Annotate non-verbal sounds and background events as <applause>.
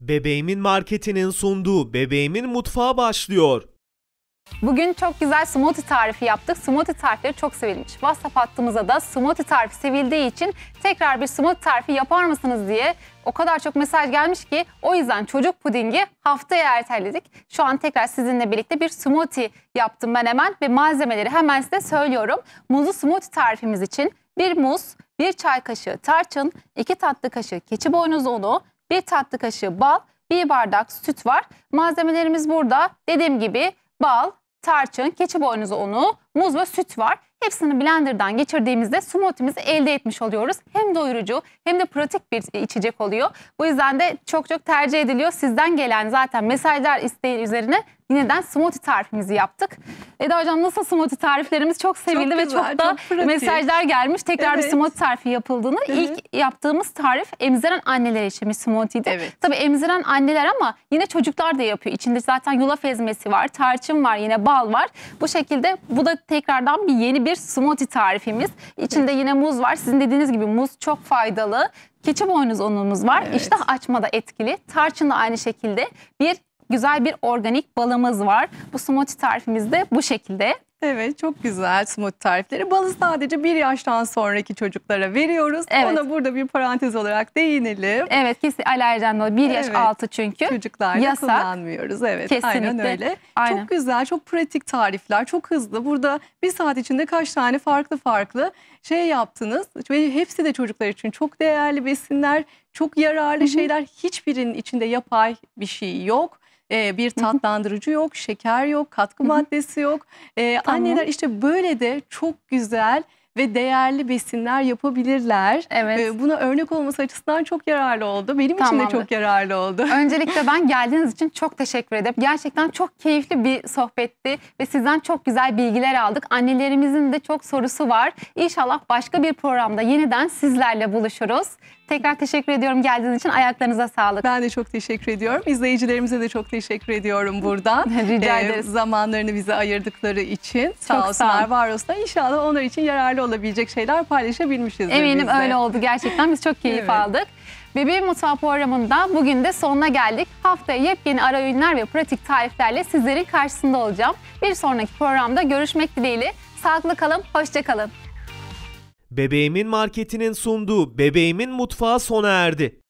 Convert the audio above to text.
Bebeğimin marketinin sunduğu Bebeğimin Mutfağı başlıyor. Bugün çok güzel smoothie tarifi yaptık. Smoothie tarifleri çok sevilmiş. WhatsApp hattımıza da smoothie tarifi sevildiği için tekrar bir smoothie tarifi yapar mısınız diye o kadar çok mesaj gelmiş ki o yüzden çocuk pudingi haftaya erteledik. Şu an tekrar sizinle birlikte bir smoothie yaptım ben hemen ve malzemeleri hemen size söylüyorum. Muzlu smoothie tarifimiz için bir muz, bir çay kaşığı tarçın, iki tatlı kaşığı keçi boynuzu unu, bir tatlı kaşığı bal, bir bardak süt var. Malzemelerimiz burada. Dediğim gibi bal, tarçın, keçi boynuzu unu, muz ve süt var. Hepsini blenderdan geçirdiğimizde smoothie'mizi elde etmiş oluyoruz. Hem doyurucu hem de pratik bir içecek oluyor. Bu yüzden de çok çok tercih ediliyor. Sizden gelen zaten mesajlar isteği üzerine Yine yeniden smoothie tarifimizi yaptık. Eda Hocam nasıl smoothie tariflerimiz çok sevildi çok güzel, ve çok da çok mesajlar gelmiş. Tekrar evet. bir smoothie tarifi yapıldığını. Hı-hı. İlk yaptığımız tarif emziren anneler için bir smoothie'di. Evet. Tabii emziren anneler ama yine çocuklar da yapıyor. İçinde zaten yulaf ezmesi var, tarçın var, yine bal var. Bu şekilde bu da tekrardan bir yeni bir smoothie tarifimiz. İçinde yine muz var. Sizin dediğiniz gibi muz çok faydalı. Keçi boynuz unumuz var. Evet. İştah açmada etkili. Tarçın da aynı şekilde bir güzel bir organik balımız var. Bu smoothie tarifimiz de bu şekilde. Evet çok güzel smoothie tarifleri. Balı sadece bir yaştan sonraki çocuklara veriyoruz. Evet. Ona burada bir parantez olarak değinelim. Evet kesin alerjen dolayı bir yaş evet. altı çünkü. Çocuklarla yasak. kullanmıyoruz. Evet Kesinlikle. aynen öyle. Aynen. Çok güzel çok pratik tarifler çok hızlı. Burada bir saat içinde kaç tane farklı farklı şey yaptınız. Ve hepsi de çocuklar için çok değerli besinler çok yararlı Hı -hı. şeyler. Hiçbirinin içinde yapay bir şey yok e, bir tatlandırıcı yok, şeker yok, katkı maddesi yok. E, anneler işte böyle de çok güzel ve değerli besinler yapabilirler. Evet. Ee, buna örnek olması açısından çok yararlı oldu. Benim Tamamdır. için de çok yararlı oldu. <laughs> Öncelikle ben geldiğiniz için çok teşekkür ederim. Gerçekten çok keyifli bir sohbetti ve sizden çok güzel bilgiler aldık. Annelerimizin de çok sorusu var. İnşallah başka bir programda yeniden sizlerle buluşuruz. Tekrar teşekkür ediyorum geldiğiniz için. Ayaklarınıza sağlık. Ben de çok teşekkür ediyorum. İzleyicilerimize de çok teşekkür ediyorum buradan. <laughs> Rica ee, ederiz. Ee, zamanlarını bize ayırdıkları için. Sağ çok olsunlar, sağ ol. var olsunlar. İnşallah onlar için yararlı olur olabilecek şeyler paylaşabilmişiz. Eminim öyle oldu gerçekten. Biz çok <laughs> keyif evet. aldık. Bebeğin Mutfağı programında bugün de sonuna geldik. Haftaya yepyeni ara öğünler ve pratik tariflerle sizlerin karşısında olacağım. Bir sonraki programda görüşmek dileğiyle. Sağlıklı kalın, hoşça kalın. Bebeğimin Marketi'nin sunduğu Bebeğimin Mutfağı sona erdi.